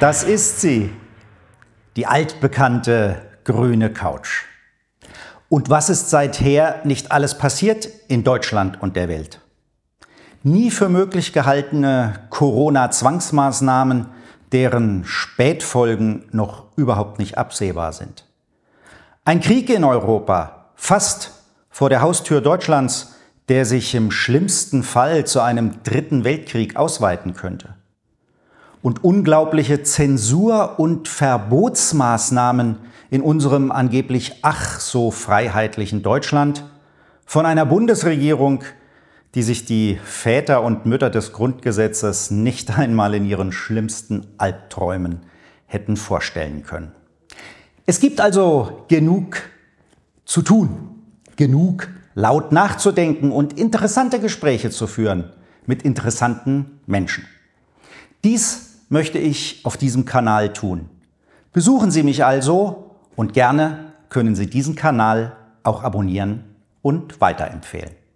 Das ist sie, die altbekannte grüne Couch. Und was ist seither nicht alles passiert in Deutschland und der Welt? Nie für möglich gehaltene Corona-Zwangsmaßnahmen, deren Spätfolgen noch überhaupt nicht absehbar sind. Ein Krieg in Europa, fast vor der Haustür Deutschlands, der sich im schlimmsten Fall zu einem dritten Weltkrieg ausweiten könnte und unglaubliche Zensur- und Verbotsmaßnahmen in unserem angeblich ach so freiheitlichen Deutschland von einer Bundesregierung, die sich die Väter und Mütter des Grundgesetzes nicht einmal in ihren schlimmsten Albträumen hätten vorstellen können. Es gibt also genug zu tun, genug laut nachzudenken und interessante Gespräche zu führen mit interessanten Menschen. Dies möchte ich auf diesem Kanal tun. Besuchen Sie mich also und gerne können Sie diesen Kanal auch abonnieren und weiterempfehlen.